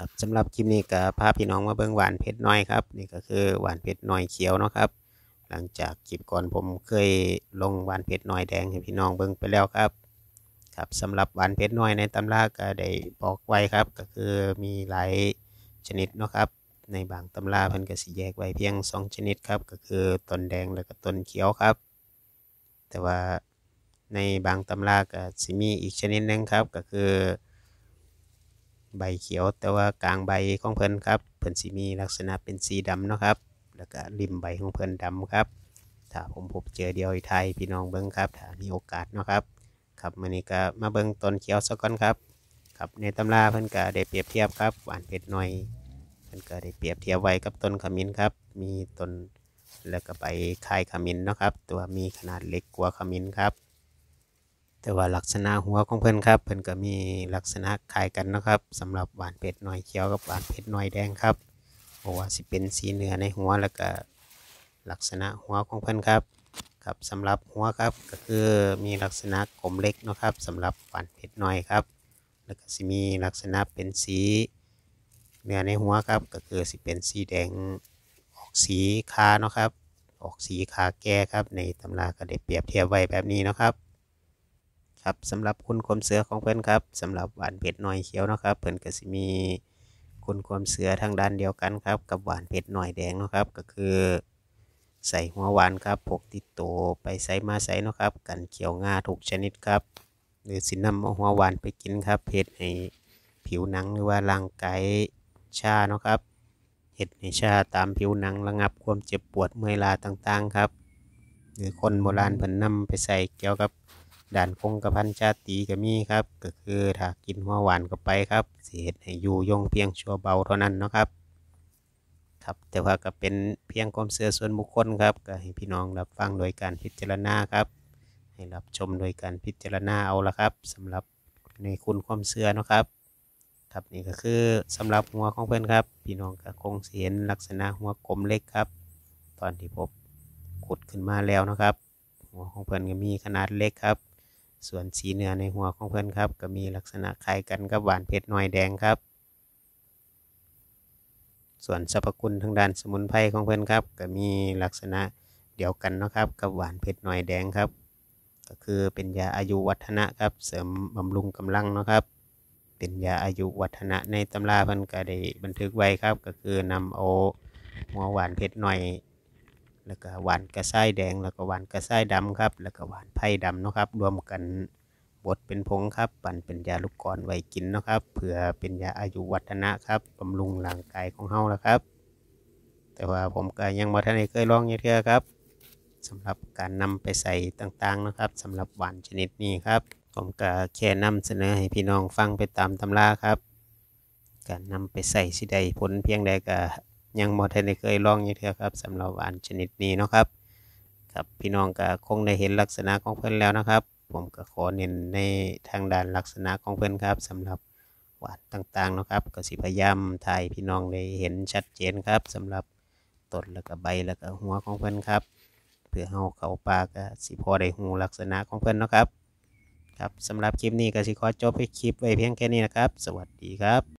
ครับสำหรับคลิปนี้ก็พาพี่น้อง มาเบิ้งหวานเพชรน้อยครับนี่ก็คือหวานเพชรน้อยเขียวเนาะครับ หลังจากคลิปก่อนผมเคยลงหวานเพชรน้อยแดงให้พี่น้องเบิ้งไปแล้วครับ ครับสำหรับหวานเพชรน้อยในตำราก็ได้บอกไว้ครับ ก็คือมีหลายชนิดเนาะครับ ในบางตำราเพิ่นก็สิแยกไว้เพียงสองชนิดครับก็คือต้นแดงแล้วก็ต้นเขียวครับ แต่ว่าในบางตำราก็สิมีอีกชนิดนึงครับก็คือใบเขียวแต่ว่ากลางใบของเพิ่นครับ เพิ่นสีมีลักษณะเป็นสีดำเนาะครับ แล้วก็ริมใบของเพิ่นดำครับ ถ้าผมพบเจอเดียวไทยพี่น้องเบิ้งครับถ้ามีโอกาสเนาะครับ ครับมันนี้ก็มาเบิ้งต้นเขียวซะก่อนครับครับในตำราเพิ่นก็ได้เปรียบเทียบครับหวานเผ็ดหน่อยเพิ่นก็ได้เปรียบเทียบไว้กับต้นขมิ้นครับ มีต้นแล้วก็ไปคายขมิ้นเนาะครับ ตัวมีขนาดเล็กกว่าขมิ้นครับแต่ว่าลักษณะหัวของเพิ่นครับเพิ่นก็มีลักษณะคล้ายกันนะครับ สำหรับหวานเป็ดหน่อยเขียวกับหวานเป็ดหน่อยแดงครับเพราะว่าสิเป็นสีเนื้อในหัวแล้วก็ลักษณะหัวของเพิ่นครับกับ สำหรับหัวครับก็คือมีลักษณะกลมเล็กนะครับ สำหรับหวานเป็ดหน่อยครับ แล้วก็สิมีลักษณะเป็นสี เนื้อในหัวครับ ก็คือสิเป็นสีแดงออกสีคาเนาะครับ ออกสีคาแก่ครับ ในตำราก็ได้เปรียบเทียบไว้แบบนี้นะครับครับสำหรับคุณความเสือของเพื่อนครับสำหรับหวานเผ็ดหน่อยเขียวนะครับเพื่อนก็จะมีคุณความเสือทางด้านเดียวกันครับกับหวานเผ็ดหน่อยแดงนะครับ ก็คือ ใส่หัวหวานครับพกติดตัวไปใส่มาใส่นะครับ กันเขียวงาถูกชนิดครับ หรือสินนำหัวหวานไปกินครับเผ็ดให้ผิวหนังหรือว่าร่างกายชาเนาะครับเห็ดในชาตามผิวหนังระงับ ความเจ็บปวดเมื่อยล้าต่างๆครับหรือคนโบราณเพิ่นนำไปใส่เกี่ยวกับด่านพงกระพันชาติก็มีครับ ก็คือถ้ากินหัวหวานก็ไปครับเศษให้อยู่ยงเพียงชั่วเบาเท่านั้นนะครับ ครับแต่ว่าก็เป็นเพียงความเสื่อส่วนบุคคลครับ ก็ให้พี่น้องรับฟังโดยการพิจารณาครับ ให้รับชมโดยการพิจารณาเอาละครับ สำหรับในคุณความเสื่อนะครับ ครับนี่ก็คือสำหรับหัวของเพื่อนครับ พี่น้องก็คงเียนลักษณะหัวกลมเล็กครับ ตอนที่พบขุดขึ้นมาแล้วนะครับ หัวของเพื่อนก็มีขนาดเล็กครับส่วนสีเนื้อในหัวของเพื่อนครับก็มีลักษณะคล้ายกันกับหวานเผ็ดหน่อยแดงครับ ส่วนสรรพคุณทางด้านสมุนไพรของเพื่อนครับก็มีลักษณะเดียวกันนะครับ กับหวานเผ็ดหน่อยแดงครับ ก็คือเป็นยาอายุวัฒนะครับเสริมบำรุงกำลังนะครับ เป็นยาอายุวัฒนะในตำราเพื่อนก็ได้บันทึกไว้ครับ ก็คือนำเอาหัวหวานเผ็ดหน่อยแล้วก็หวานกระ้ายแดง แล้วก็หวานกระ้ายดำครับ แล้วก็หวานไผ่ดำนะครับ รวมกันบดเป็นผงครับ ปั่นเป็นยาลูกกรไว้กินนะครับเผื่อเป็นยาอายุวัฒนะครับบำรุงร่างกายของเฮาแล้วครับ แต่ว่าผมก็ยังมาทันได้เคยลองเยอะๆครับสำหรับการนำไปใส่ต่างๆนะครับสำหรับหวานชนิดนี้ครับ ผมก็แค่นำเสนอให้พี่น้องฟังไปตามตำราครับ การนำไปใส่สิใดผลเพียงใดก็ยังบ่ทันได้เคยลองอยู่เถอะครับสำหรับหวานชนิดนี้เนาะครับ ครับพี่น้องก็คงได้เห็นลักษณะของเพื่อนแล้วนะครับ ผมก็ขอเน้นในทางด้านลักษณะของเพื่อนครับสำหรับหวานต่างๆนะครับก็สิพยายามถ่ายพี่น้องได้เห็นชัดเจนครับสำหรับต้นแล้วก็ใบแล้วก็หัวของเพื่อนครับ เพื่อเฮาเขาปลาก็สิพอได้หูลักษณะของเพื่อนนะครับครับสำหรับคลิปนี้ก็สิขอจบคลิปไว้เพียงแค่นี้นะครับ สวัสดีครับ